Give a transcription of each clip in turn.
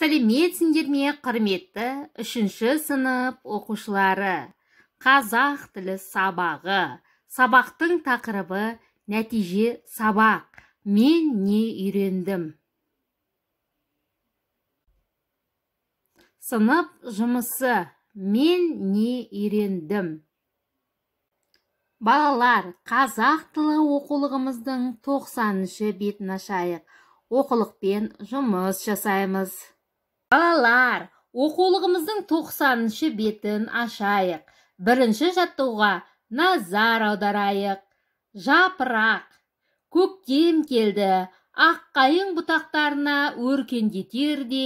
сәлеметсіңдер ме құрметті үшінші сынып оқушылары қазақ тілі сабағы сабақтың тақырыбы нәтиже сабақ мен не үйрендім сынып жұмысы мен не үйрендім балалар қазақ тілі оқулығымыздың 90 бетін ашайық Оқылықпен жұмыс жасаймыз балалар оқулығымыздың 90 бетін ашайық бірінші жаттығуға назар аударайық жапырақ көктем келді аққайың бұтақтарына өркендетер де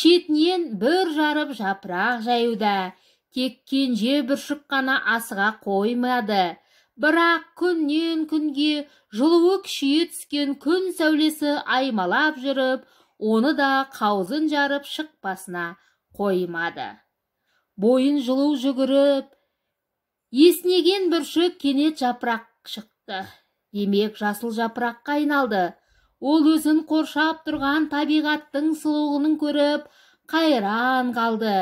шетінен бір жарып жапырақ жаюда тек кенже бүршік қана асыға қоймады бірақ күннен күнге жылуы күшейе түскен күн сәулесі аймалап жүріп оны да қаузын жарып шықпасына қоймады бойын жылу жүгіріп еснеген бүршік кенет жапырақ шықты демек жасыл жапыраққа айналды ол өзін қоршап тұрған табиғаттың сұлулығын көріп қайран қалды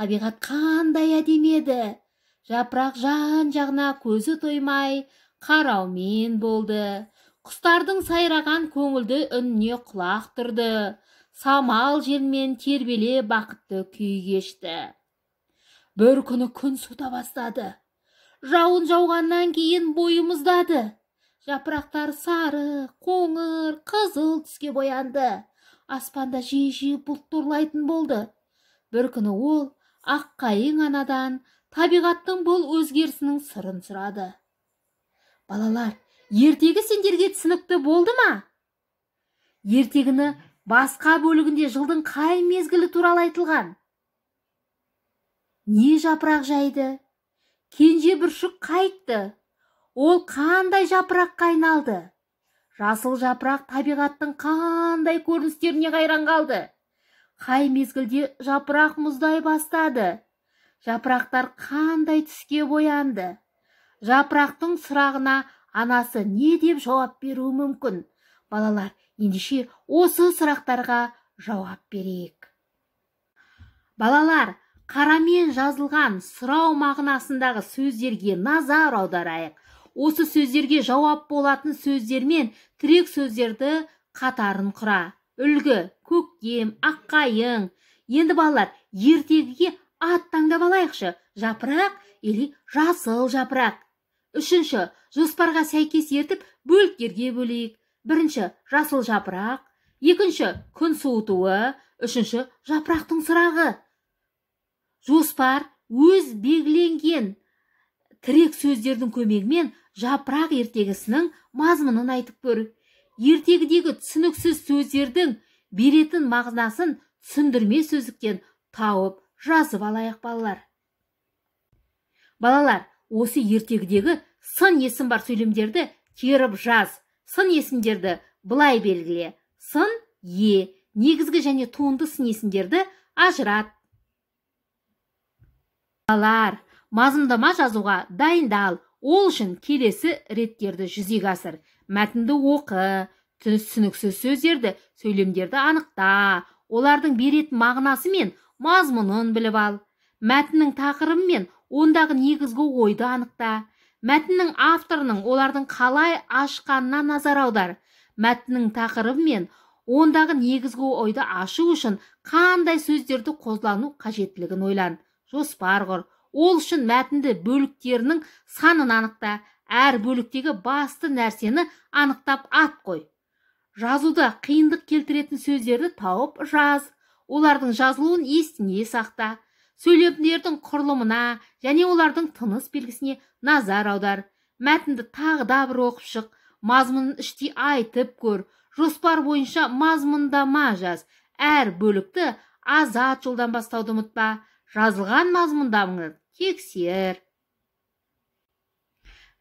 табиғат қандай әдемі еді жапырақ жан жағына көзі тоймай қараумен болды құстардың сайраған көңілді үніне құлақ тұрды самал желмен тербеле бақытты күй кешті бір күні күн суыта бастады жауын жауғаннан кейін бойы мұздады жапырақтар сары қоңыр қызыл түске боянды аспанда жиі жиі бұлт торлайтын болды бір күні ол аққайың анадан табиғаттың бұл өзгерісінің сырын сұрады балалар ертегі сендерге түсінікті болды ма ертегіні басқа бөлігінде жылдың қай мезгілі туралы айтылған не жапырақ жайды кенже бүршік қайтты ол қандай жапыраққа айналды жасыл жапырақ табиғаттың қандай көріністеріне қайран қалды қай мезгілде жапырақ мұздай бастады жапырақтар қандай түске боянды жапырақтың сұрағына анасы не деп жауап беруі мүмкін балалар ендеше осы сұрақтарға жауап берейік балалар қарамен жазылған сұрау мағынасындағы сөздерге назар аударайық осы сөздерге жауап болатын сөздермен тірек сөздерді қатарын құра үлгі көктем аққайың енді балалар ертегіге ат таңдап алайықшы жапырақ или жасыл жапырақ үшінші жоспарға сәйкес ертіп бөліктерге бөлейік бірінші жасыл жапырақ екінші күн суытуы үшінші жапырақтың сұрағы жоспар өз белгіленген тірек сөздердің көмегімен жапырақ ертегісінің мазмұнын айтып көр ертегідегі түсініксіз сөздердің беретін мағынасын түсіндірме сөздіктен тауып жазып алайық балалар балалар осы ертегідегі сын есім бар сөйлемдерді теріп жаз сын есімдерді былай белгіле сын е негізгі және туынды сын есімдерді ажырат балалар мазмұндама жазуға дайындал ол үшін келесі реттерді жүзеге асыр мәтінді оқы түсініксіз сөздерді сөйлемдерді анықта олардың беретін мағынасы мен мазмұнын біліп ал мәтіннің тақырыбы мен ондағы негізгі ойды анықта мәтіннің авторының олардың қалай ашқанына назар аудар мәтіннің тақырыбы мен ондағы негізгі ойды ашу үшін қандай сөздерді қозлану қажеттілігін ойлан жоспар құр ол үшін мәтінді бөліктерінің санын анықта әр бөліктегі басты нәрсені анықтап ат қой жазуда қиындық келтіретін сөздерді тауып жаз олардың жазылуын есіңе сақта сөйлемдердің құрылымына және олардың тыныс белгісіне назар аудар мәтінді тағы да бір оқып шық мазмұнын іштей айтып көр жоспар бойынша мазмұндама жаз әр бөлікті азат жолдан бастауды ұмытпа жазылған мазмұндамыңды тексер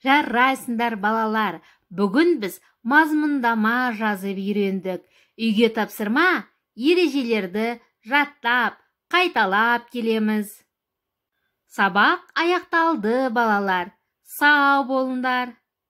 жарайсыңдар балалар бүгін біз мазмұндама жазып үйрендік үйге тапсырма ережелерді жаттап қайталап келеміз сабақ аяқталды балалар сау болыңдар